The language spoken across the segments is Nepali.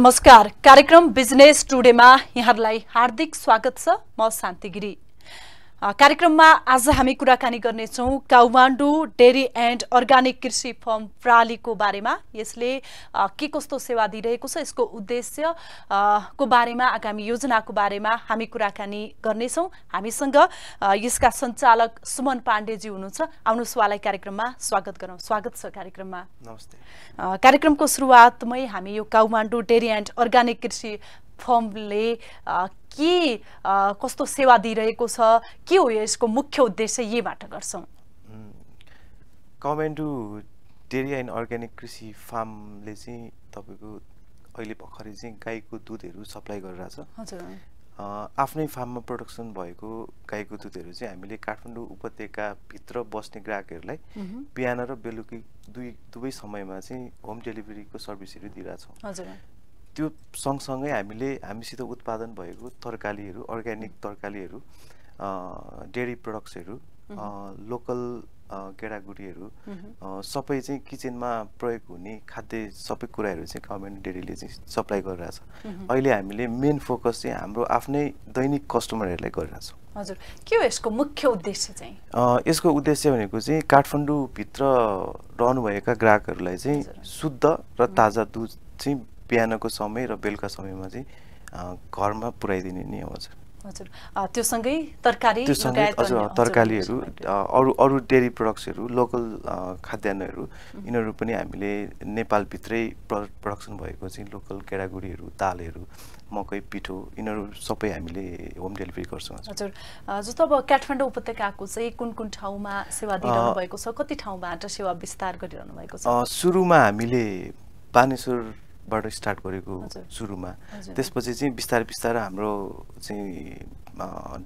नमस्कार कार्यक्रम बिजनेस टुडेमा यहाँहरूलाई हार्दिक स्वागत छ म शान्ति गिरी कार्यक्रममा आज हामी कुराकानी गर्नेछौँ काउमाण्डु डेरी एन्ड अर्ग्यानिक कृषि फर्म प्रणालीको बारेमा यसले के कस्तो सेवा दिइरहेको छ यसको उद्देश्य को बारेमा आगामी योजनाको बारेमा हामी कुराकानी गर्नेछौँ हामीसँग यसका सञ्चालक सुमन पाण्डेजी हुनुहुन्छ आउनुहोस् उहाँलाई कार्यक्रममा स्वागत गरौँ स्वागत छ कार्यक्रममा नमस्ते कार्यक्रमको सुरुवातमै हामी यो काउमाण्डु डेरी एन्ड अर्ग्यानिक कृषि फर्मले के कस्तो सेवा दिइरहेको छ के हो यसको मुख्य उद्देश्य यहीबाट गर्छौँ टु डेरी एन्ड अर्ग्यानिक कृषि फार्मले चाहिँ तपाईँको अहिले भर्खरै चाहिँ गाईको दुधहरू सप्लाई गरिरहेछ आफ्नै फार्ममा प्रडक्सन भएको गाईको दुधहरू चाहिँ हामीले काठमाडौँ उपत्यकाभित्र बस्ने ग्राहकहरूलाई बिहान र बेलुकी दुई दुवै समयमा चाहिँ होम डेलिभरीको सर्भिसहरू दिइरहेछौँ त्यो सँगसँगै हामीले हामीसित उत्पादन भएको तरकारीहरू अर्ग्यानिक तरकारीहरू डेरी प्रडक्ट्सहरू लोकल केडागुडीहरू सबै चाहिँ किचनमा प्रयोग हुने खाद्य सबै कुराहरू चाहिँ गभर्मेन्ट डेरीले चाहिँ सप्लाई गरिरहेछ अहिले हामीले मेन फोकस चाहिँ हाम्रो आफ्नै दैनिक कस्टमरहरूलाई गरिरहेछौँ हजुर के हो यसको मुख्य उद्देश्य चाहिँ यसको उद्देश्य भनेको चाहिँ काठमाडौँभित्र रहनुभएका ग्राहकहरूलाई चाहिँ शुद्ध र ताजा दुध चाहिँ बिहानको समय र बेलुका समयमा चाहिँ घरमा पुऱ्याइदिने नै हजुर हजुर त्योसँगै तरकारी हजुर तरकारीहरू अरू अरू डेरी प्रडक्ट्सहरू लोकल खाद्यान्नहरू यिनीहरू पनि हामीले नेपालभित्रै प्र प्रडक्सन भएको चाहिँ लोकल केडागुडीहरू दालहरू मकै पिठो यिनीहरू सबै हामीले होम डेलिभरी गर्छौँ हजुर जस्तो अब काठमाडौँ उपत्यकाको चाहिँ कुन कुन ठाउँमा सेवा दिइरहनु भएको छ कति ठाउँबाट सेवा विस्तार गरिरहनु भएको छ सुरुमा हामीले बानेश्वर बाट स्टार्ट गरेको सुरुमा त्यसपछि चाहिँ बिस्तारै बिस्तारै हाम्रो चाहिँ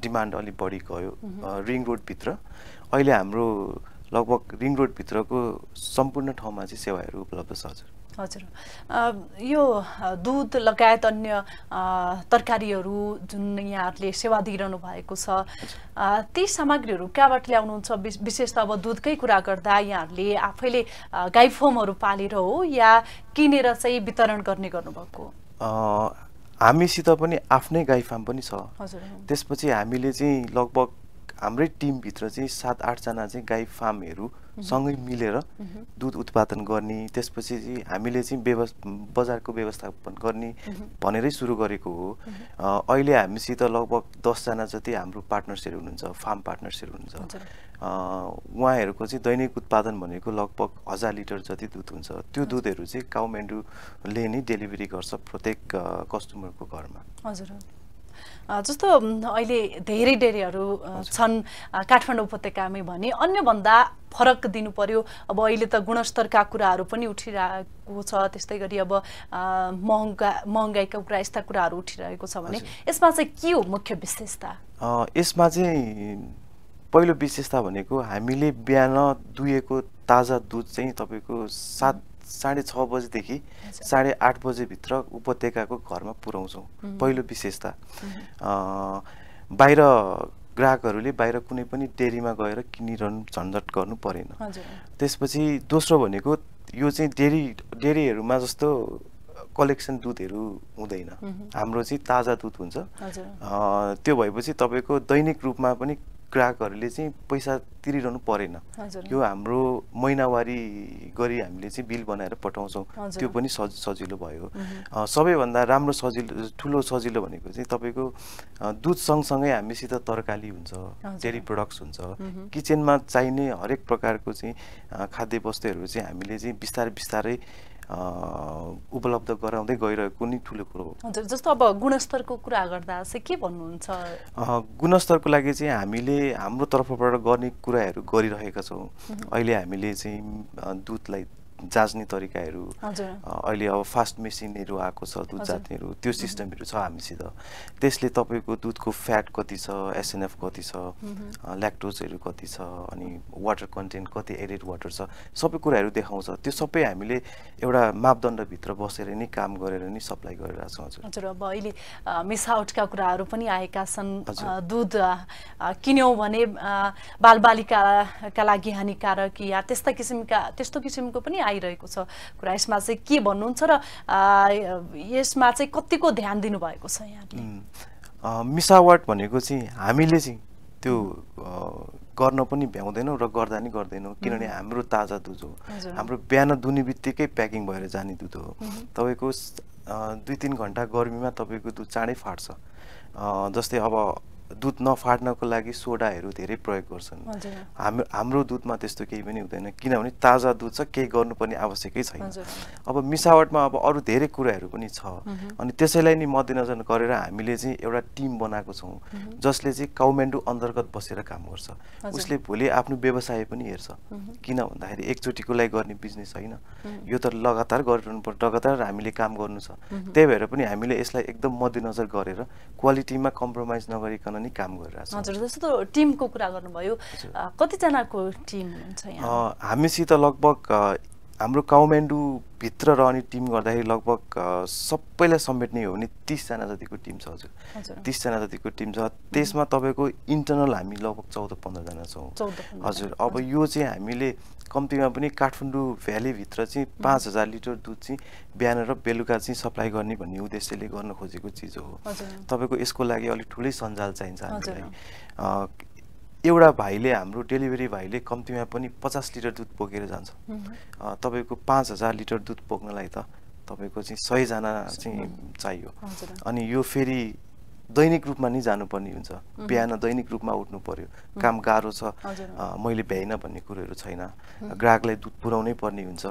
डिमान्ड अलिक बढी गयो रिङ रोडभित्र अहिले हाम्रो लगभग रिङ रोडभित्रको सम्पूर्ण ठाउँमा चाहिँ सेवाहरू उपलब्ध छ हजुर हजुर यो दुध लगायत अन्य तरकारीहरू जुन यहाँहरूले सेवा दिइरहनु भएको छ ती सामग्रीहरू कहाँबाट ल्याउनुहुन्छ विशेष त अब दुधकै कुरा गर्दा यहाँहरूले आफैले गाई फर्महरू पालेर हो या किनेर चाहिँ वितरण गर्ने गर्नुभएको हामीसित पनि आफ्नै गाई फार्म पनि छ हजुर त्यसपछि हामीले चाहिँ लगभग हाम्रै टिमभित्र चाहिँ सात आठजना चाहिँ गाई फार्महरू सँगै मिलेर दुध उत्पादन गर्ने त्यसपछि चाहिँ हामीले चाहिँ व्यव बजारको व्यवस्थापन गर्ने भनेरै सुरु गरेको हो अहिले हामीसित लगभग दसजना जति हाम्रो पार्टनर्सहरू हुनुहुन्छ फार्म पार्टनर्सहरू हुनुहुन्छ उहाँहरूको चाहिँ दैनिक उत्पादन भनेको लगभग हजार लिटर जति दुध हुन्छ त्यो दुधहरू चाहिँ काउमेन्डुले नै डेलिभरी गर्छ प्रत्येक कस्टमरको घरमा हजुर जस्तो अहिले धेरै डेरीहरू छन् काठमाडौँ उपत्यकामै भने अन्यभन्दा फरक दिनु पर्यो अब अहिले त गुणस्तरका कुराहरू पनि उठिरहेको छ त्यस्तै गरी अब महँगा महँगाइका कुरा यस्ता कुराहरू उठिरहेको छ भने यसमा चाहिँ के हो मुख्य विशेषता यसमा चाहिँ पहिलो विशेषता भनेको हामीले बिहान दुहेको ताजा दुध चाहिँ तपाईँको सात साढे छ बजीदेखि साढे आठ बजेभित्र उपत्यकाको घरमा पुऱ्याउँछौँ पहिलो विशेषता बाहिर ग्राहकहरूले बाहिर कुनै पनि डेरीमा गएर किनिरहनु झन्झट गर्नु परेन त्यसपछि दोस्रो भनेको यो चाहिँ डेरी डेरीहरूमा जस्तो कलेक्सन दुधहरू हुँदैन हाम्रो चाहिँ ताजा दुध हुन्छ त्यो भएपछि तपाईँको दैनिक रूपमा पनि ग्राहकहरूले चाहिँ पैसा तिरिरहनु परेन यो हाम्रो महिनावारी गरी हामीले चाहिँ बिल बनाएर पठाउँछौँ त्यो पनि सज सजिलो भयो सबैभन्दा राम्रो सजिलो ठुलो सजिलो भनेको चाहिँ तपाईँको दुध सँगसँगै हामीसित तरकारी हुन्छ डेरी प्रडक्ट्स हुन्छ किचनमा चाहिने हरेक प्रकारको चाहिँ खाद्य वस्तुहरू चाहिँ हामीले चाहिँ बिस्तारै बिस्तारै उपलब्ध गराउँदै गइरहेको नै ठुलो कुरो हो हजुर जस्तो अब गुणस्तरको कुरा गर्दा चाहिँ के भन्नुहुन्छ गुणस्तरको लागि चाहिँ हामीले हाम्रो तर्फबाट गर्ने कुराहरू गरिरहेका छौँ अहिले हामीले चाहिँ दुधलाई जाँच्ने तरिकाहरू अहिले अब फास्ट मेसिनहरू आएको छ दुध जाँच्नेहरू त्यो सिस्टमहरू छ हामीसित त्यसले तपाईँको दुधको फ्याट कति छ एसएनएफ कति छ ल्याक्टोजहरू कति छ अनि वाटर कन्टेन्ट कति एडेड वाटर छ सबै कुराहरू देखाउँछ त्यो सबै हामीले एउटा मापदण्डभित्र बसेर नै काम गरेर नै सप्लाई गरिरहेको छौँ हजुर हजुर अब अहिले मिसावटका कुराहरू पनि आएका छन् दुध किन्यौँ भने बालबालिकाका लागि हानिकारक या त्यस्ता किसिमका त्यस्तो किसिमको पनि आइरहेको छ कुरा यसमा चाहिँ के भन्नुहुन्छ र यसमा चाहिँ कतिको ध्यान दिनुभएको छ यहाँले मिसावाट भनेको चाहिँ हामीले चाहिँ त्यो गर्न पनि भ्याउँदैनौँ र गर्दा नि गर्दैनौँ किनभने हाम्रो ताजा दुध हो हाम्रो बिहान दुने बित्तिकै प्याकिङ भएर जाने दुध हो तपाईँको दुई तिन घन्टा गर्मीमा तपाईँको दुध चाँडै फाट्छ जस्तै अब दुध नफाट्नको लागि सोडाहरू धेरै प्रयोग गर्छन् हाम्रो हाम्रो दुधमा त्यस्तो केही पनि हुँदैन किनभने ताजा दुध छ केही गर्नुपर्ने आवश्यकै छैन अब मिसावटमा अब अरू धेरै कुराहरू पनि छ अनि त्यसैलाई नै मध्यनजर गरेर हामीले चाहिँ एउटा टिम बनाएको छौँ जसले चाहिँ काउमेन्डु अन्तर्गत बसेर काम गर्छ उसले भोलि आफ्नो व्यवसाय पनि हेर्छ किन भन्दाखेरि एकचोटिको लागि गर्ने बिजनेस होइन यो त लगातार गरिरहनु पर्छ लगातार हामीले काम गर्नु छ त्यही भएर पनि हामीले यसलाई एकदम मध्यनजर गरेर क्वालिटीमा कम्प्रोमाइज नगरिकन नै काम गरिरहेको हजुर जस्तो टिमको कुरा गर्नुभयो कतिजनाको टिम हुन्छ हामीसित लगभग हाम्रो काउमेन्डुभित्र रहने टिम गर्दाखेरि लगभग सबैलाई समेट्ने हो भने तिसजना जतिको टिम छ हजुर तिसजना जतिको टिम छ त्यसमा तपाईँको इन्टरनल हामी लगभग चौध पन्ध्रजना छौँ हजुर अब यो चाहिँ हामीले कम्तीमा पनि काठमाडौँ भ्यालीभित्र चाहिँ पाँच हजार लिटर दुध चाहिँ बिहान र बेलुका चाहिँ सप्लाई गर्ने भन्ने उद्देश्यले गर्न खोजेको चिज हो तपाईँको यसको लागि अलिक ठुलै सञ्जाल चाहिन्छ हामीलाई एउटा भाइले हाम्रो डेलिभरी भाइले कम्तीमा पनि पचास लिटर दुध पोकेर जान्छ तपाईँको पाँच हजार लिटर दुध पोक्नलाई त तपाईँको चाहिँ सयजना चाहिँ चाहियो अनि यो फेरि दैनिक रूपमा नि जानुपर्ने हुन्छ बिहान दैनिक रूपमा उठ्नु पर्यो काम गाह्रो छ मैले भ्याइनँ भन्ने कुरोहरू छैन ग्राहकलाई दुध पुऱ्याउनै पर्ने हुन्छ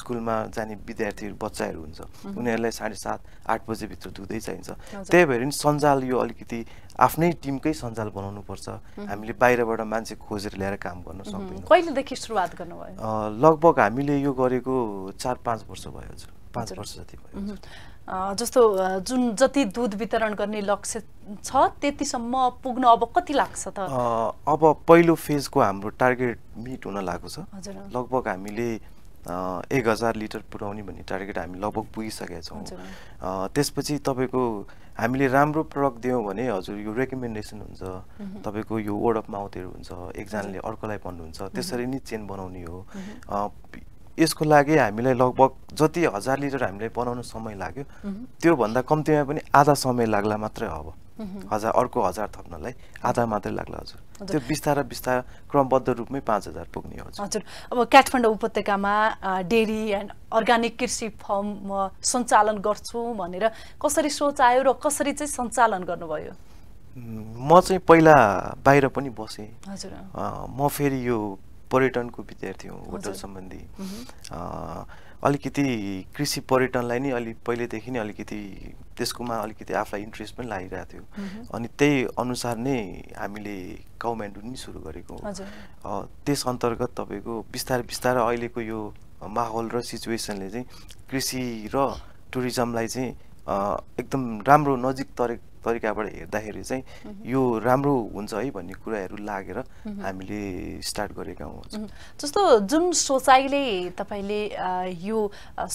स्कुलमा जाने विद्यार्थीहरू बच्चाहरू हुन्छ उनीहरूलाई साढे सात आठ बजेभित्र दुधै चाहिन्छ त्यही भएर नि सञ्जाल यो अलिकति आफ्नै टिमकै सञ्जाल बनाउनु पर्छ हामीले बाहिरबाट मान्छे खोजेर ल्याएर काम गर्न सक्दैनौँ कहिलेदेखि सुरुवात गर्नुभयो लगभग हामीले यो गरेको चार पाँच वर्ष भयो पाँच वर्ष जति भयो जस्तो जुन जति दुध वितरण गर्ने लक्ष्य छ त्यतिसम्म पुग्न अब कति लाग्छ त अब पहिलो फेजको हाम्रो टार्गेट मिट हुन लागेको छ लगभग हामीले एक हजार लिटर पुऱ्याउने भन्ने टार्गेट हामी लगभग पुगिसकेका छौँ त्यसपछि तपाईँको हामीले राम्रो प्रडक्ट दियौँ भने हजुर यो रेकमेन्डेसन हुन्छ तपाईँको यो वर्ड अफ माउथहरू हुन्छ एकजनाले अर्कोलाई भन्नुहुन्छ त्यसरी नै चेन बनाउने हो यसको लागि हामीलाई लगभग जति हजार लिटर हामीले बनाउनु समय लाग्यो त्योभन्दा कम्तीमा पनि आधा समय लाग्ला मात्रै अब हजार अर्को हजार थप्नलाई आधा मात्रै लाग्ला हजुर त्यो बिस्तारै बिस्तार क्रमबद्ध रूपमै पाँच हजार पुग्ने हजुर हजुर अब काठमाडौँ उपत्यकामा डेरी एन्ड अर्ग्यानिक कृषि फर्म म सञ्चालन गर्छु भनेर कसरी सोच आयो र कसरी चाहिँ सञ्चालन गर्नुभयो म चाहिँ पहिला बाहिर पनि बसेँ हजुर म फेरि यो पर्यटनको विद्यार्थी हुँ होटल सम्बन्धी अलिकति कृषि पर्यटनलाई नै अलिक पहिलेदेखि नै अलिकति त्यसकोमा अलिकति आफूलाई इन्ट्रेस्ट पनि लागिरहेको थियो अनि त्यही अनुसार नै हामीले काउमेन्डु नि सुरु गरेको त्यस अन्तर्गत तपाईँको बिस्तारै बिस्तारै अहिलेको यो माहौल र सिचुएसनले चाहिँ कृषि र टुरिज्मलाई चाहिँ एकदम राम्रो नजिक तरे तरिकाबाट हेर्दाखेरि चाहिँ यो राम्रो हुन्छ है भन्ने कुराहरू लागेर हामीले स्टार्ट गरेका हौँ जस्तो जुन सोचाइले तपाईँले यो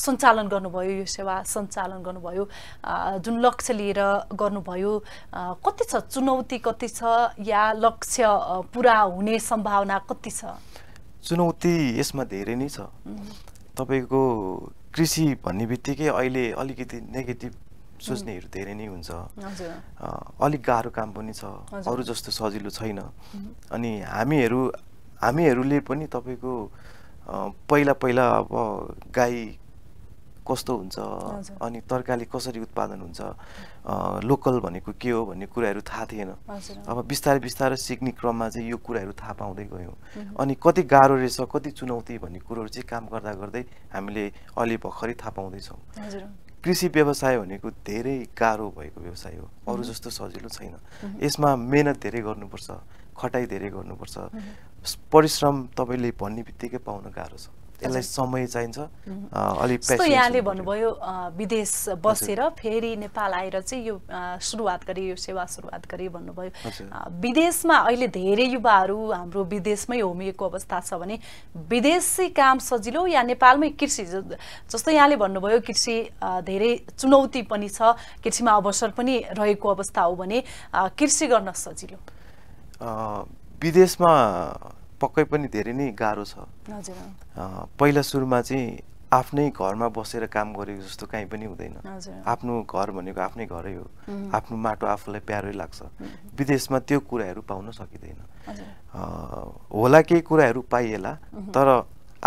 सञ्चालन गर्नुभयो यो सेवा सञ्चालन गर्नुभयो जुन लक्ष्य लिएर गर्नुभयो कति छ चुनौती कति छ या लक्ष्य पुरा हुने सम्भावना कति छ चुनौती यसमा धेरै नै छ तपाईँको कृषि भन्ने बित्तिकै अहिले अलिकति नेगेटिभ सोच्नेहरू धेरै नै हुन्छ अलिक गाह्रो काम पनि छ अरू जस्तो सजिलो छैन अनि हामीहरू हामीहरूले पनि तपाईँको पहिला पहिला अब गाई कस्तो हुन्छ अनि तरकारी कसरी उत्पादन हुन्छ लोकल भनेको के हो भन्ने कुराहरू थाहा थिएन अब बिस्तारै बिस्तारै सिक्ने क्रममा चाहिँ यो कुराहरू थाहा पाउँदै गयौँ अनि कति गाह्रो रहेछ कति चुनौती भन्ने कुरोहरू चाहिँ काम गर्दा गर्दै हामीले अलि भर्खरै थाहा पाउँदैछौँ कृषि व्यवसाय भनेको धेरै गाह्रो भएको व्यवसाय हो अरू जस्तो सजिलो छैन यसमा मेहनत धेरै गर्नुपर्छ खटाइ धेरै गर्नुपर्छ परिश्रम तपाईँले भन्ने बित्तिकै पाउन गाह्रो छ यसलाई समय चाहिन्छ अलिक यहाँले भन्नुभयो विदेश बसेर फेरि नेपाल आएर चाहिँ यो सुरुवात गरे यो सेवा सुरुवात गरे भन्नुभयो विदेशमा अहिले धेरै युवाहरू हाम्रो विदेशमै होमिएको अवस्था छ भने विदेशी काम सजिलो या नेपालमै कृषि जस्तो यहाँले भन्नुभयो कृषि धेरै चुनौती पनि छ कृषिमा अवसर पनि रहेको अवस्था हो भने कृषि गर्न सजिलो विदेशमा पक्कै पनि धेरै नै गाह्रो छ पहिला सुरुमा चाहिँ आफ्नै घरमा बसेर काम गरेको जस्तो काहीँ पनि हुँदैन आफ्नो घर भनेको आफ्नै घरै हो आफ्नो माटो आफूलाई प्यारै लाग्छ विदेशमा त्यो कुराहरू पाउन सकिँदैन होला केही कुराहरू पाइएला तर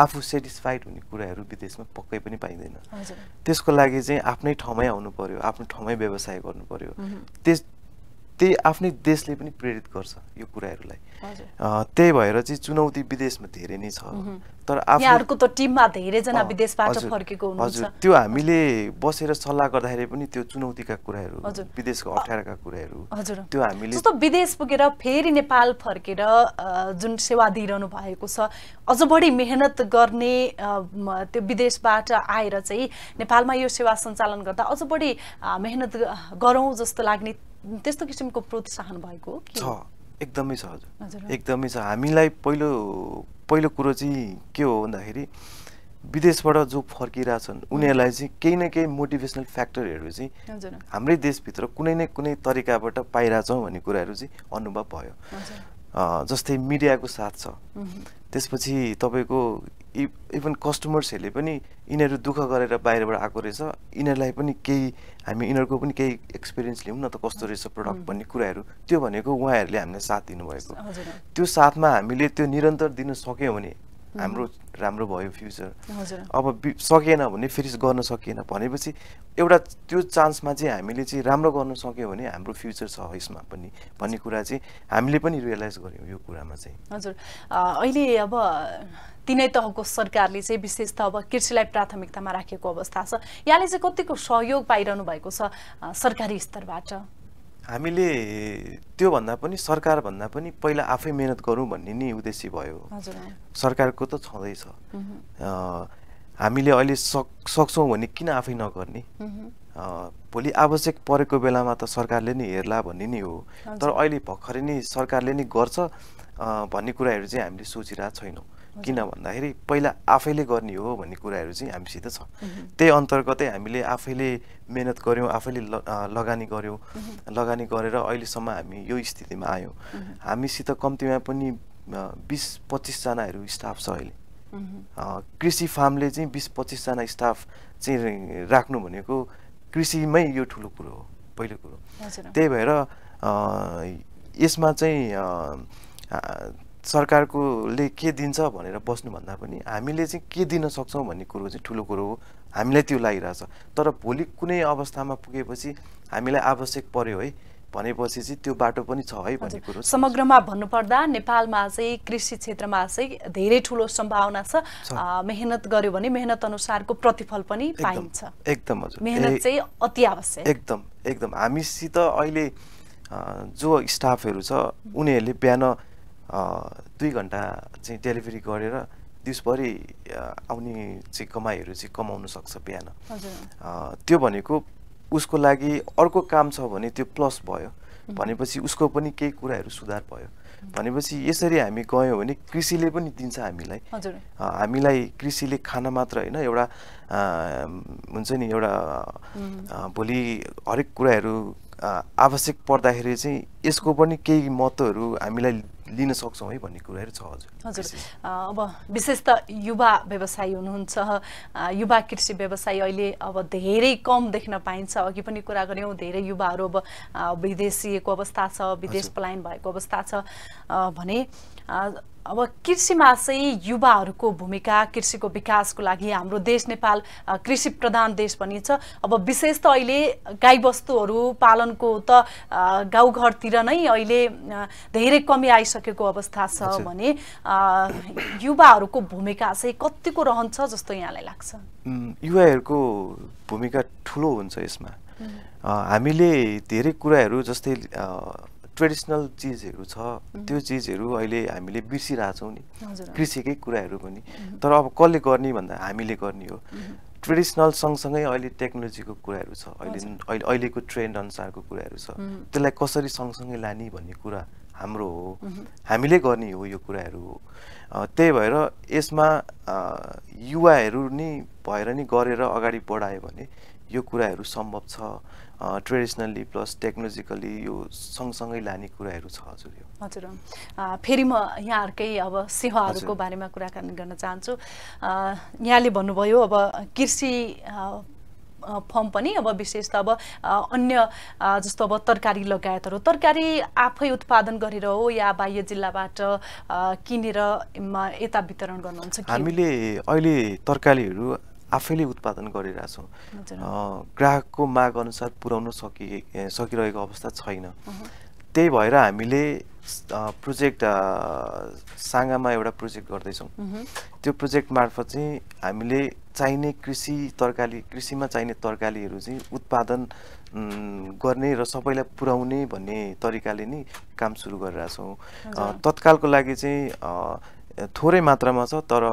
आफू सेटिस्फाइड हुने कुराहरू विदेशमा पक्कै पनि पाइँदैन त्यसको लागि चाहिँ आफ्नै ठाउँमै आउनु पर्यो आफ्नो ठाउँमै व्यवसाय गर्नु पर्यो त्यस त्यही आफ्नै देशले पनि प्रेरित गर्छ यो कुराहरूलाई त्यही भएर चाहिँ चुनौती विदेशमा धेरै नै छ तर आफ्नो त टिममा धेरैजना विदेशबाट फर्केको हजुर त्यो हामीले बसेर सल्लाह गर्दाखेरि पनि त्यो चुनौतीका कुराहरू विदेशको अप्ठ्याराका कुराहरू त्यो हामीले जस्तो विदेश पुगेर फेरि नेपाल फर्केर जुन सेवा दिइरहनु भएको छ अझ बढी मेहनत गर्ने त्यो विदेशबाट आएर चाहिँ नेपालमा यो सेवा सञ्चालन गर्दा अझ बढी मेहनत गरौँ जस्तो लाग्ने त्यस्तो किसिमको प्रोत्साहन भएको छ एकदमै छ हजुर एकदमै छ हामीलाई पहिलो पहिलो कुरो चाहिँ के हो भन्दाखेरि विदेशबाट जो फर्किरहेछन् उनीहरूलाई चाहिँ केही न केही मोटिभेसनल फ्याक्टरहरू चाहिँ हाम्रै देशभित्र कुनै न कुनै तरिकाबाट पाइरहेछौँ भन्ने कुराहरू चाहिँ अनुभव भयो जस्तै मिडियाको साथ छ त्यसपछि तपाईँको इभन कस्टमर्सहरूले पनि यिनीहरू दुःख गरेर बाहिरबाट आएको रहेछ यिनीहरूलाई पनि केही हामी यिनीहरूको पनि केही एक्सपिरियन्स लिउँ न त कस्तो रहेछ प्रडक्ट भन्ने कुराहरू त्यो भनेको उहाँहरूले हामीलाई साथ दिनुभएको त्यो साथमा हामीले त्यो निरन्तर दिन सक्यौँ भने हाम्रो राम्रो भयो फ्युचर अब सकेन भने फेरि गर्न सकिएन भनेपछि एउटा त्यो चान्समा चाहिँ हामीले चाहिँ राम्रो गर्न सक्यो भने हाम्रो फ्युचर छ यसमा पनि भन्ने कुरा चाहिँ हामीले पनि रियलाइज गऱ्यौँ यो कुरामा चाहिँ हजुर अहिले अब तिनै तहको सरकारले चाहिँ विशेष त अब कृषिलाई प्राथमिकतामा राखेको अवस्था छ यहाँले चाहिँ कतिको सहयोग पाइरहनु भएको छ सरकारी स्तरबाट हामीले त्योभन्दा पनि सरकारभन्दा पनि पहिला आफै मेहनत गरौँ भन्ने नै उद्देश्य भयो सरकारको त छँदैछ हामीले अहिले सक् सक्छौँ भने किन आफै नगर्ने भोलि आवश्यक परेको बेलामा त सरकारले नै हेर्ला भन्ने नै हो तर अहिले भर्खरै नै सरकारले नै गर्छ भन्ने कुराहरू चाहिँ हामीले सोचिरहेको छैनौँ किन भन्दाखेरि पहिला आफैले गर्ने हो भन्ने कुराहरू चाहिँ हामीसित छ त्यही अन्तर्गतै हामीले आफैले मेहनत गऱ्यौँ आफैले लगानी गऱ्यौँ लगानी गरेर अहिलेसम्म हामी यो स्थितिमा आयौँ हामीसित कम्तीमा पनि बिस पच्चिसजनाहरू स्टाफ छ अहिले कृषि फार्मले चाहिँ बिस पच्चिसजना स्टाफ चाहिँ राख्नु भनेको कृषिमै यो ठुलो कुरो हो पहिलो कुरो त्यही भएर यसमा चाहिँ सरकारकोले के दिन्छ भनेर बस्नुभन्दा पनि हामीले चाहिँ के दिन सक्छौँ भन्ने कुरो चाहिँ ठुलो कुरो हो हामीलाई त्यो लागिरहेछ तर भोलि कुनै अवस्थामा पुगेपछि हामीलाई आवश्यक पर्यो है भनेपछि चाहिँ त्यो बाटो पनि छ है भन्ने कुरो समग्रमा भन्नुपर्दा नेपालमा चाहिँ कृषि क्षेत्रमा चाहिँ धेरै ठुलो सम्भावना छ मेहनत गर्यो भने मेहनत अनुसारको प्रतिफल पनि पाइन्छ एकदम हजुर मेहनत चाहिँ अति आवश्यक एकदम एकदम हामीसित अहिले जो स्टाफहरू छ उनीहरूले बिहान दुई घन्टा चाहिँ डेलिभरी गरेर दिउँसभरि आउने चाहिँ कमाइहरू चाहिँ कमाउनु सक्छ बिहान त्यो भनेको उसको लागि अर्को काम छ भने त्यो प्लस भयो भनेपछि उसको पनि केही कुराहरू सुधार भयो भनेपछि यसरी हामी गयौँ भने कृषिले पनि दिन्छ हामीलाई हामीलाई कृषिले खाना मात्र होइन एउटा हुन्छ नि एउटा भोलि हरेक कुराहरू आवश्यक पर्दाखेरि चाहिँ यसको पनि केही महत्त्वहरू हामीलाई लिन सक्छौँ है भन्ने कुराहरू छ हजुर हजुर अब विशेष त युवा व्यवसायी हुनुहुन्छ युवा कृषि व्यवसायी अहिले अब धेरै कम देख्न पाइन्छ अघि पनि कुरा गऱ्यौँ धेरै युवाहरू अब विदेशीको अवस्था छ विदेश पलायन भएको अवस्था छ भने अब कृषिमा चाहिँ युवाहरूको भूमिका कृषिको विकासको लागि हाम्रो देश नेपाल कृषि प्रधान देश पनि छ अब विशेष त अहिले गाईबस्तुहरू पालनको त गाउँघरतिर नै अहिले धेरै कमी आइसकेको अवस्था छ भने युवाहरूको भूमिका चाहिँ कतिको रहन्छ जस्तो यहाँलाई लाग्छ युवाहरूको भूमिका ठुलो हुन्छ यसमा हामीले धेरै कुराहरू जस्तै ट्रेडिसनल चिजहरू छ त्यो चिजहरू अहिले हामीले बिर्सिरहेछौँ नि कृषिकै कुराहरू पनि तर अब कसले गर्ने भन्दा हामीले गर्ने हो ट्रेडिसनल सँगसँगै अहिले टेक्नोलोजीको कुराहरू छ अहिले अहिले अहिलेको ट्रेन्ड अनुसारको कुराहरू छ त्यसलाई कसरी सँगसँगै लाने भन्ने कुरा हाम्रो हो हामीले गर्ने हो यो कुराहरू हो त्यही भएर यसमा युवाहरू नि भएर नि गरेर अगाडि बढायो भने यो कुराहरू सम्भव छ ट्रेडिसनल्ली प्लस टेक्नोलोजिकली यो सँगसँगै लाने कुराहरू छ हजुर यो हजुर फेरि म यहाँहरूकै अब सेवाहरूको बारेमा कुराकानी गर्न चाहन्छु यहाँले भन्नुभयो अब कृषि फर्म पनि अब विशेष त अब अन्य जस्तो अब तरकारी लगायतहरू तरकारी आफै उत्पादन गरेर हो या बाह्य जिल्लाबाट किनेर यता वितरण गर्नुहुन्छ हामीले अहिले तरकारीहरू आफैले उत्पादन गरिरहेछौँ ग्राहकको माग अनुसार पुर्याउन सकि सकिरहेको अवस्था छैन त्यही भएर हामीले प्रोजेक्ट साँगामा एउटा प्रोजेक्ट गर्दैछौँ त्यो प्रोजेक्ट मार्फत चाहिँ हामीले चाहिने कृषि तरकारी कृषिमा चाहिने तरकारीहरू चाहिँ उत्पादन गर्ने र सबैलाई पुर्याउने भन्ने तरिकाले नै काम सुरु गरिरहेछौँ तत्कालको लागि चाहिँ थोरै मात्रामा छ तर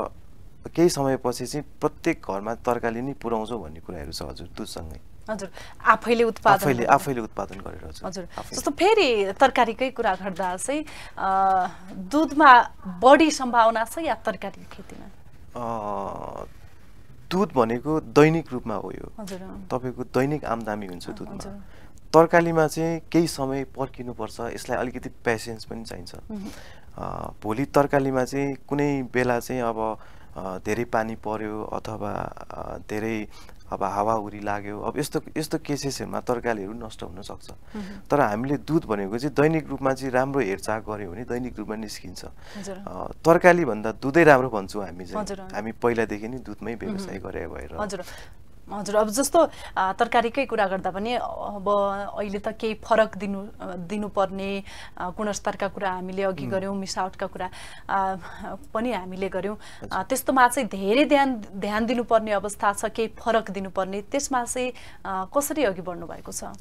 केही समयपछि चाहिँ प्रत्येक घरमा तरकारी नै पुऱ्याउँछौँ भन्ने कुराहरू छ हजुर दुधसँगै हजुर आफैले उत्पादन आफैले आफैले उत्पादन गरेर हजुर जस्तो फेरि तरकारीकै कुरा गर्दा चाहिँ दुधमा बढी सम्भावना छ या तरकारी खेतीमा दुध भनेको दैनिक रूपमा हो यो तपाईँको दैनिक आमदामी हुन्छ दुधमा तरकारीमा चाहिँ केही समय पर्खिनुपर्छ यसलाई अलिकति पेसेन्स पनि चाहिन्छ भोलि तरकारीमा चाहिँ कुनै बेला चाहिँ अब धेरै पानी पर्यो अथवा धेरै अब हावाहुरी लाग्यो अब यस्तो यस्तो केसेसहरूमा तरकारीहरू नष्ट हुनसक्छ तर हामीले दुध भनेको चाहिँ दैनिक रूपमा चाहिँ राम्रो हेरचाह गऱ्यो भने दैनिक रूपमा निस्किन्छ तरकारीभन्दा दुधै राम्रो भन्छौँ हामी चाहिँ हामी पहिलादेखि नै दुधमै व्यवसाय गरे भएर हजुर अब जस्तो तरकारीकै कुरा गर्दा पनि अब अहिले त केही फरक दिनु दिनुपर्ने गुणस्तरका कुरा हामीले अघि गऱ्यौँ मिसावटका कुरा पनि हामीले गऱ्यौँ त्यस्तोमा चाहिँ धेरै ध्यान ध्यान दिनुपर्ने अवस्था छ केही फरक दिनुपर्ने त्यसमा चाहिँ कसरी अघि बढ्नु भएको छ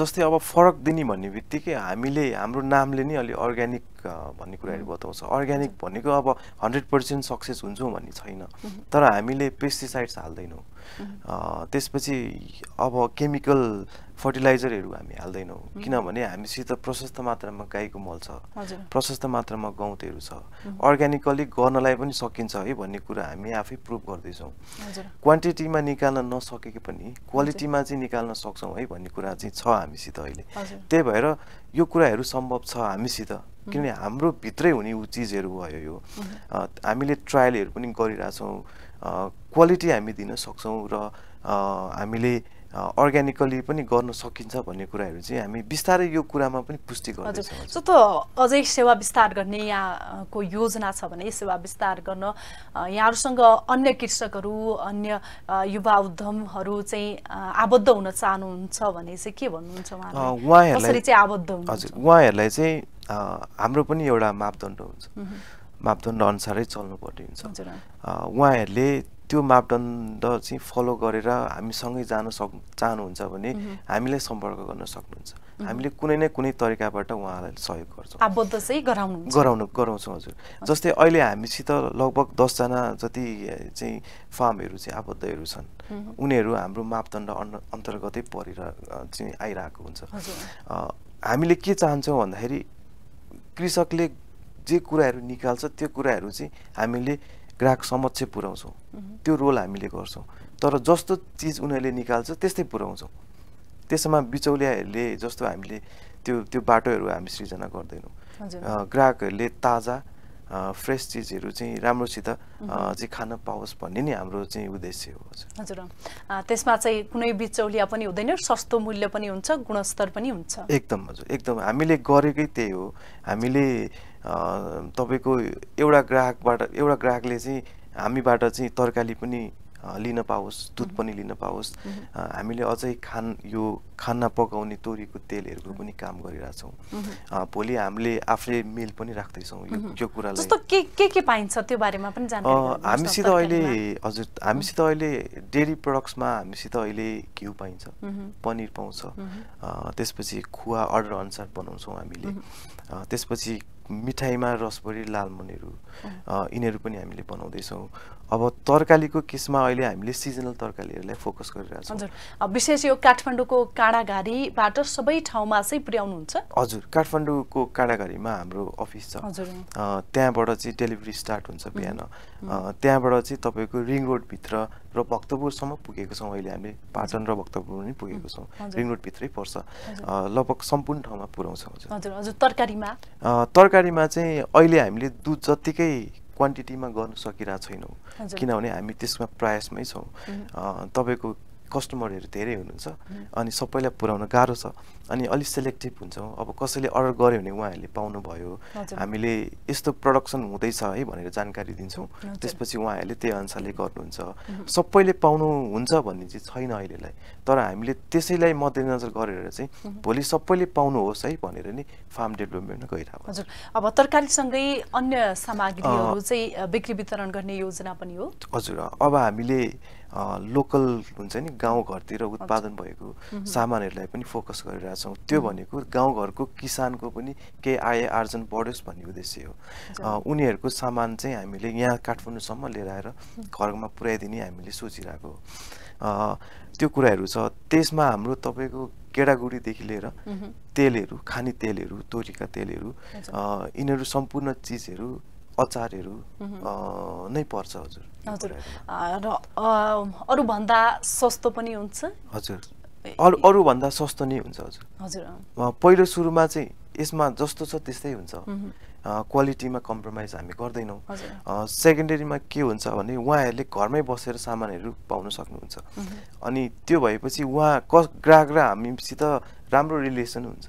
जस्तै अब फरक दिने भन्ने बित्तिकै हामीले हाम्रो नामले नै अलि अर्ग्यानिक भन्ने कुराहरू बताउँछ अर्ग्यानिक भनेको अब हन्ड्रेड पर्सेन्ट सक्सेस हुन्छौँ भन्ने छैन तर हामीले पेस्टिसाइड्स हाल्दैनौँ Mhm. त्यसपछि अब केमिकल फर्टिलाइजरहरू हामी हाल्दैनौँ mhm. किनभने हामीसित प्रशस्त मात्रामा गाईको मल छ प्रशस्त मात्रामा गौतहरू छ mhm. अर्ग्यानिकली गर्नलाई पनि सकिन्छ है भन्ने कुरा हामी आफै प्रुभ गर्दैछौँ क्वान्टिटीमा निकाल्न नसके पनि क्वालिटीमा चाहिँ निकाल्न सक्छौँ है भन्ने कुरा चाहिँ छ हामीसित अहिले त्यही भएर यो कुराहरू सम्भव छ हामीसित किनभने हाम्रो भित्रै हुने ऊ चिजहरू भयो यो हामीले ट्रायलहरू पनि गरिरहेछौँ क्वालिटी हामी दिन सक्छौँ र हामीले अर्ग्यानिकली पनि गर्न सकिन्छ भन्ने कुराहरू चाहिँ हामी बिस्तारै यो कुरामा पनि पुष्टि गर्छौँ जस्तो त अझै सेवा विस्तार गर्ने यहाँको योजना छ भने सेवा विस्तार गर्न यहाँहरूसँग अन्य कृषकहरू अन्य युवा उद्यमहरू चाहिँ आबद्ध हुन चाहनुहुन्छ भने चाहिँ के भन्नुहुन्छ उहाँहरूलाई चाहिँ आबद्ध हजुर उहाँहरूलाई चाहिँ हाम्रो पनि एउटा मापदण्ड हुन्छ मापदण्ड अनुसारै चल्नुपर्ने हुन्छ उहाँहरूले त्यो मापदण्ड चाहिँ फलो गरेर हामीसँगै जानु सक् चाहनुहुन्छ भने हामीलाई सम्पर्क गर्न सक्नुहुन्छ हामीले कुनै न कुनै तरिकाबाट उहाँलाई सहयोग गर्छौँ आबद्ध चाहिँ गराउनु गराउँछौँ हजुर जस्तै अहिले हामीसित लगभग दसजना जति चाहिँ फार्महरू चाहिँ आबद्धहरू छन् उनीहरू हाम्रो मापदण्ड अन्तर्गतै परेर चाहिँ आइरहेको हुन्छ हामीले के चाहन्छौँ भन्दाखेरि कृषकले जे कुराहरू निकाल्छ त्यो कुराहरू चाहिँ हामीले ग्राहक समक्ष पुऱ्याउँछौँ त्यो रोल हामीले गर्छौँ तर जस्तो चिज उनीहरूले निकाल्छ त्यस्तै पुऱ्याउँछौँ त्यसमा बिचौलियाहरूले जस्तो हामीले त्यो त्यो बाटोहरू हामी सृजना गर्दैनौँ ग्राहकहरूले ताजा फ्रेस चिजहरू चाहिँ राम्रोसित चाहिँ खान पाओस् भन्ने नै हाम्रो चाहिँ उद्देश्य हो हजुर त्यसमा चाहिँ कुनै बिचौलिया पनि हुँदैन सस्तो मूल्य पनि हुन्छ गुणस्तर पनि हुन्छ एकदम हजुर एकदम हामीले गरेकै त्यही हो हामीले तपाईँको एउटा ग्राहकबाट एउटा ग्राहकले चाहिँ हामीबाट चाहिँ तरकारी पनि लिन पाओस् दुध पनि लिन पाओस् हामीले अझै खान यो खाना पकाउने तोरीको तेलहरूको पनि काम गरिरहेछौँ भोलि हामीले आफूले मेल पनि राख्दैछौँ यो कुरालाई हामीसित अहिले हजुर हामीसित अहिले डेरी प्रडक्ट्समा हामीसित अहिले घिउ पाइन्छ पनिर पाउँछ त्यसपछि खुवा अर्डर अनुसार बनाउँछौँ हामीले त्यसपछि मिठाईमा रसभरि लालमुनिहरू यिनीहरू पनि हामीले बनाउँदैछौँ अब तरकारीको केसमा अहिले हामीले सिजनल तरकारीहरूलाई फोकस गरिरहेको हजुर विशेष यो काठमाडौँको काँडाघारीबाट सबै ठाउँमा चाहिँ पुर्याउनुहुन्छ हजुर काठमाडौँको काँडाघारीमा हाम्रो अफिस छ हजुर त्यहाँबाट चाहिँ डेलिभरी स्टार्ट हुन्छ बिहान त्यहाँबाट चाहिँ तपाईँको रिङ रोडभित्र र भक्तपुरसम्म पुगेको छौँ अहिले हामी पाटन र भक्तपुर पनि पुगेको छौँ रिङ रोडभित्रै पर्छ लगभग सम्पूर्ण ठाउँमा पुऱ्याउँछौँ हजुर हजुर तरकारीमा तरकारीमा चाहिँ अहिले हामीले दुध जत्तिकै क्वान्टिटीमा गर्न सकिरहेको छैनौँ किनभने हामी त्यसमा प्रयासमै छौँ तपाईँको कस्टमरहरू धेरै हुनुहुन्छ अनि सबैलाई पुऱ्याउन गाह्रो छ अनि अलिक सेलेक्टिभ हुन्छौँ अब कसैले अर्डर गऱ्यो भने उहाँहरूले पाउनुभयो हामीले यस्तो प्रडक्सन हुँदैछ है भनेर जानकारी दिन्छौँ त्यसपछि उहाँहरूले त्यही अनुसारले गर्नुहुन्छ सबैले पाउनुहुन्छ भन्ने चाहिँ छैन अहिलेलाई तर हामीले त्यसैलाई मध्यनजर गरेर चाहिँ भोलि सबैले पाउनुहोस् है भनेर नै फार्म डेभलपमेन्टमा गइरहेको हजुर अब तरकारीसँगै अन्य सामग्रीहरू चाहिँ बिक्री वितरण गर्ने योजना पनि हो हजुर अब हामीले लोकल हुन्छ नि गाउँघरतिर उत्पादन भएको सामानहरूलाई पनि फोकस गरेर गरिरहेका छौँ त्यो भनेको गाउँघरको किसानको पनि केही आय आर्जन बढोस् भन्ने उद्देश्य हो उनीहरूको सामान चाहिँ हामीले यहाँ काठमाडौँसम्म लिएर आएर घरमा पुर्याइदिने हामीले सोचिरहेको हो त्यो कुराहरू छ त्यसमा हाम्रो तपाईँको केडागुडीदेखि लिएर तेलहरू खाने तेलहरू तोरीका तेलहरू यिनीहरू सम्पूर्ण चिजहरू अचारहरू नै पर्छ हजुर हजुर र अरूभन्दा सस्तो पनि हुन्छ हजुर अरू अरूभन्दा सस्तो नै हुन्छ हजुर पहिलो सुरुमा चाहिँ यसमा जस्तो छ त्यस्तै हुन्छ क्वालिटीमा कम्प्रोमाइज हामी गर्दैनौँ सेकेन्डरीमा के हुन्छ भने उहाँहरूले घरमै बसेर सामानहरू पाउन सक्नुहुन्छ अनि त्यो भएपछि उहाँ क ग्राहक र हामीसित राम्रो रिलेसन हुन्छ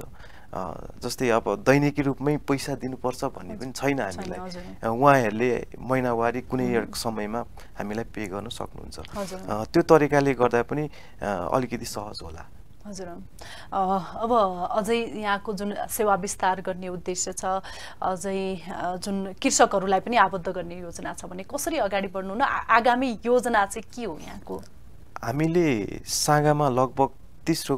जस्तै अब दैनिकी रूपमै पैसा दिनुपर्छ भन्ने पनि छैन हामीलाई उहाँहरूले महिनावारी कुनै समयमा हामीलाई पे गर्न सक्नुहुन्छ त्यो तरिकाले गर्दा पनि अलिकति सहज होला हजुर अब अझै यहाँको जुन सेवा विस्तार गर्ने उद्देश्य छ अझै जुन कृषकहरूलाई पनि आबद्ध गर्ने योजना छ भने कसरी अगाडि बढ्नु न आगामी योजना चाहिँ के हो यहाँको हामीले साँगामा लगभग तेस्रो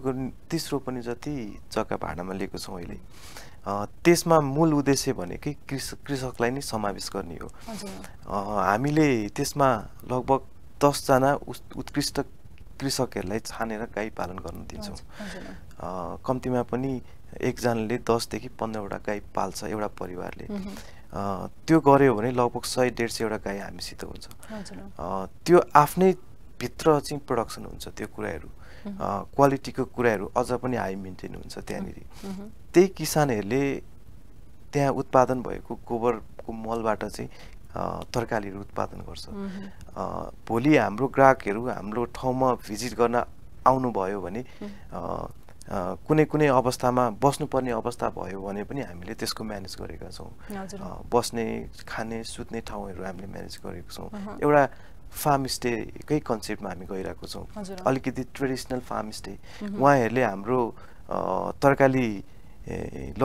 तेस्रो पनि जति जग्गा भाडामा लिएको छौँ अहिले त्यसमा मूल उद्देश्य भनेकै कृषक कृषकलाई नै समावेश गर्ने हो हामीले त्यसमा लगभग दसजना उत्कृष्ट कृषकहरूलाई छानेर गाई पालन गर्न दिन्छौँ कम्तीमा पनि एकजनाले दसदेखि पन्ध्रवटा गाई पाल्छ एउटा परिवारले त्यो गऱ्यो भने लगभग सय डेढ सयवटा गाई हामीसित हुन्छ त्यो आफ्नै भित्र चाहिँ प्रडक्सन हुन्छ त्यो कुराहरू क्वालिटीको कुराहरू अझ पनि हाई मेन्टेन हुन्छ त्यहाँनिर त्यही किसानहरूले त्यहाँ उत्पादन भएको गोबरको मलबाट चाहिँ तरकारीहरू उत्पादन गर्छ भोलि हाम्रो ग्राहकहरू हाम्रो ठाउँमा भिजिट गर्न आउनुभयो भने कुनै कुनै अवस्थामा बस्नुपर्ने अवस्था भयो भने पनि हामीले त्यसको म्यानेज गरेका छौँ बस्ने खाने सुत्ने ठाउँहरू हामीले म्यानेज गरेका छौँ एउटा फार्म फार्मस्टेकै कन्सेप्टमा हामी गइरहेको छौँ अलिकति ट्रेडिसनल स्टे उहाँहरूले हाम्रो तरकारी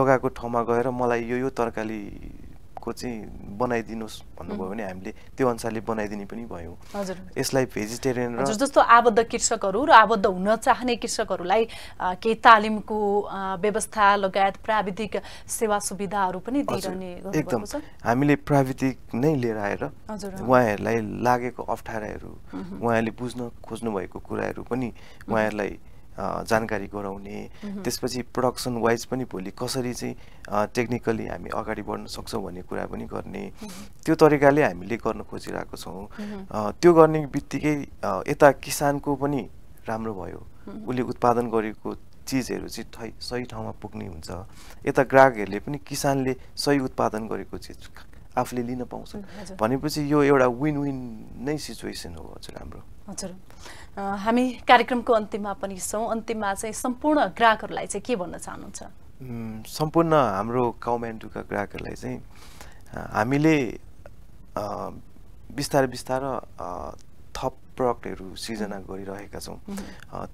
लगाएको ठाउँमा गएर मलाई यो यो तरकारी को चाहिँ बनाइदिनुहोस् भन्नुभयो भने हामीले त्यो अनुसारले बनाइदिने पनि भयौँ यसलाई भेजिटेरियन जस्तो आबद्ध कृषकहरू र आबद्ध हुन चाहने कृषकहरूलाई केही तालिमको व्यवस्था लगायत प्राविधिक सेवा सुविधाहरू पनि दिइरहने एकदम हामीले प्राविधिक नै लिएर आएर उहाँहरूलाई लागेको अप्ठ्याराहरू उहाँहरूले बुझ्न खोज्नु भएको कुराहरू पनि उहाँहरूलाई जानकारी गराउने त्यसपछि प्रडक्सन वाइज पनि भोलि कसरी चाहिँ टेक्निकली हामी अगाडि बढ्न सक्छौँ भन्ने कुरा पनि गर्ने त्यो तरिकाले हामीले गर्न खोजिरहेको छौँ त्यो गर्ने बित्तिकै यता किसानको पनि राम्रो भयो उसले उत्पादन गरेको चिजहरू चाहिँ ठै सही ठाउँमा पुग्ने हुन्छ यता ग्राहकहरूले पनि किसानले सही उत्पादन गरेको चिज आफूले लिन पाउँछ भनेपछि यो एउटा विन विन नै सिचुएसन हो हजुर हाम्रो हजुर हामी कार्यक्रमको अन्तिममा पनि छौँ अन्तिममा चाहिँ सम्पूर्ण ग्राहकहरूलाई चाहिँ के भन्न चाहनुहुन्छ सम्पूर्ण हाम्रो काउमेन्टुका ग्राहकहरूलाई चाहिँ हामीले बिस्तारै बिस्तारै थप प्रडक्टहरू सिर्जना गरिरहेका छौँ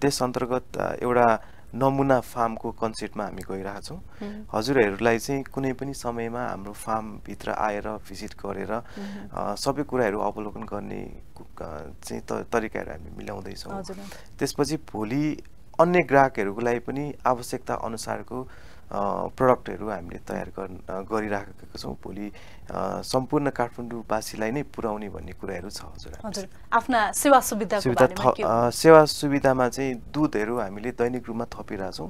त्यस अन्तर्गत एउटा नमुना फार्मको कन्सेप्टमा हामी गइरहेछौँ हजुरहरूलाई चाहिँ कुनै पनि समयमा हाम्रो फार्मभित्र आएर भिजिट गरेर सबै कुराहरू अवलोकन गर्ने चाहिँ त तरिकाहरू हामी मिलाउँदैछौँ त्यसपछि भोलि अन्य ग्राहकहरूको लागि पनि आवश्यकता अनुसारको प्रडक्टहरू हामीले तयार गरिराखेका छौँ भोलि सम्पूर्ण काठमाडौँवासीलाई नै पुर्याउने भन्ने कुराहरू छ हजुर आफ्ना सेवा सुविधा सेवा सुविधामा चाहिँ दुधहरू हामीले दैनिक रूपमा थपिरहेछौँ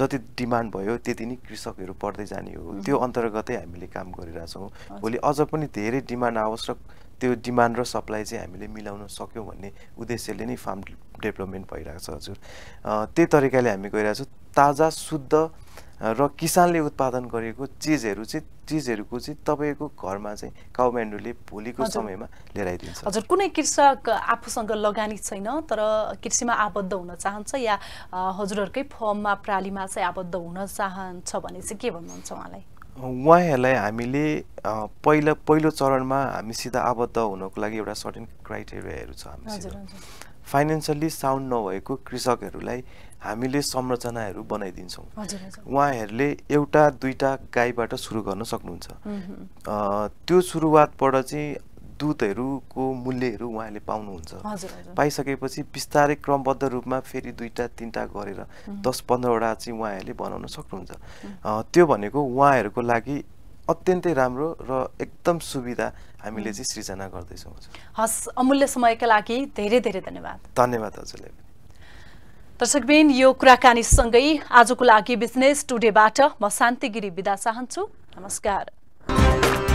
जति डिमान्ड भयो त्यति नै कृषकहरू पढ्दै जाने हो त्यो अन्तर्गतै हामीले काम गरिरहेछौँ भोलि अझ पनि धेरै डिमान्ड र त्यो डिमान्ड र सप्लाई चाहिँ हामीले मिलाउन सक्यौँ भन्ने उद्देश्यले नै फार्म डेभलपमेन्ट भइरहेको छ हजुर त्यही तरिकाले हामी गइरहेछौँ ताजा शुद्ध र किसानले उत्पादन गरेको चिजहरू चाहिँ चिजहरूको चाहिँ तपाईँको घरमा चाहिँ काउमेन्डुले भोलिको समयमा लिएर आइदिन्छ हजुर कुनै कृषक आफूसँग लगानी छैन तर कृषिमा आबद्ध हुन चाहन्छ या हजुरहरूकै फर्ममा प्रालीमा चाहिँ आबद्ध हुन चाहन्छ भने चाहिँ के भन्नुहुन्छ उहाँलाई उहाँहरूलाई हामीले पहिला पहिलो चरणमा हामीसित आबद्ध हुनको लागि एउटा सर्टेन क्राइटेरियाहरू छ हामीसित फाइनेन्सियल्ली साउन्ड नभएको कृषकहरूलाई हामीले संरचनाहरू बनाइदिन्छौँ उहाँहरूले एउटा दुईवटा गाईबाट सुरु गर्न सक्नुहुन्छ त्यो सुरुवातबाट चाहिँ दुधहरूको मूल्यहरू उहाँले पाउनुहुन्छ पाइसकेपछि बिस्तारै क्रमबद्ध रूपमा फेरि दुईवटा तिनवटा गरेर दस पन्ध्रवटा चाहिँ उहाँहरूले बनाउन सक्नुहुन्छ त्यो भनेको उहाँहरूको लागि अत्यन्तै राम्रो र एकदम सुविधा हामीले चाहिँ सृजना गर्दैछौँ हस् अमूल्य समयका लागि धेरै धेरै धन्यवाद धन्यवाद हजुरलाई दर्शकबिन यो कुराकानीसँगै आजको लागि बिजनेस टुडेबाट म शान्तिगिरी गिरी बिदा चाहन्छु नमस्कार